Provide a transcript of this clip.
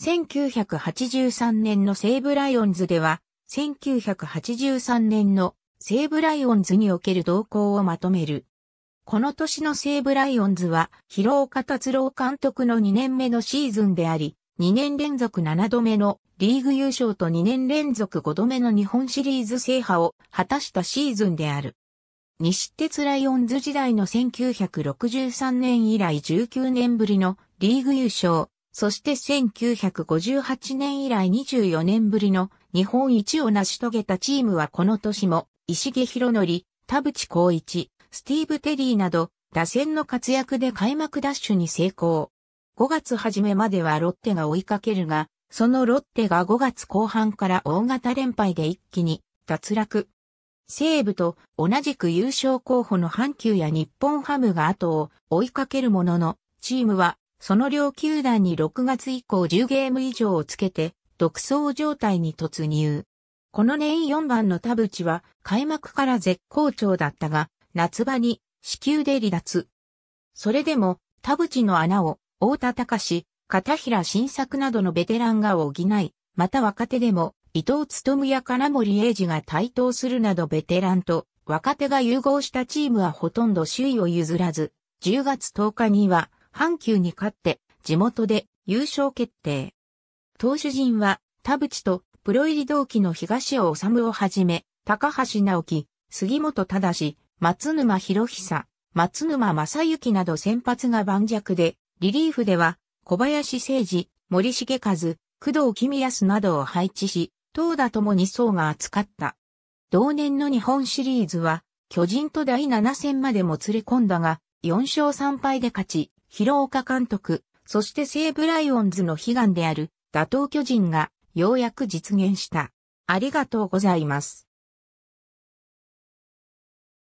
1983年の西武ライオンズでは、1983年の西武ライオンズにおける動向をまとめる。この年の西武ライオンズは、広岡達郎監督の2年目のシーズンであり、2年連続7度目のリーグ優勝と2年連続5度目の日本シリーズ制覇を果たしたシーズンである。西鉄ライオンズ時代の1963年以来19年ぶりのリーグ優勝、そして1958年以来24年ぶりの日本一を成し遂げたチームはこの年も、石毛博則、田淵光一、スティーブ・テリーなど、打線の活躍で開幕ダッシュに成功。5月初めまではロッテが追いかけるが、そのロッテが5月後半から大型連敗で一気に脱落。西武と同じく優勝候補の阪急や日本ハムが後を追いかけるものの、チームはその両球団に6月以降10ゲーム以上をつけて、独走状態に突入。この年4番の田淵は開幕から絶好調だったが、夏場に支給で離脱。それでも田淵の穴を大田隆、片平晋作などのベテランが補い、また若手でも伊藤勤や金森英二が台頭するなどベテランと若手が融合したチームはほとんど首位を譲らず、10月10日には阪急に勝って、地元で優勝決定。投手陣は、田淵とプロ入り同期の東尾治をはじめ、高橋直樹、杉本忠、松沼博久、松沼正幸など先発が盤石で、リリーフでは小林誠二、森重和、工藤公康などを配置し、投打ともに層が厚かった。同年の日本シリーズは、巨人と第7戦までも連れ込んだが、4勝3敗で勝ち、広岡監督、そして西武ライオンズの悲願である打倒巨人がようやく実現した。ありがとうございます。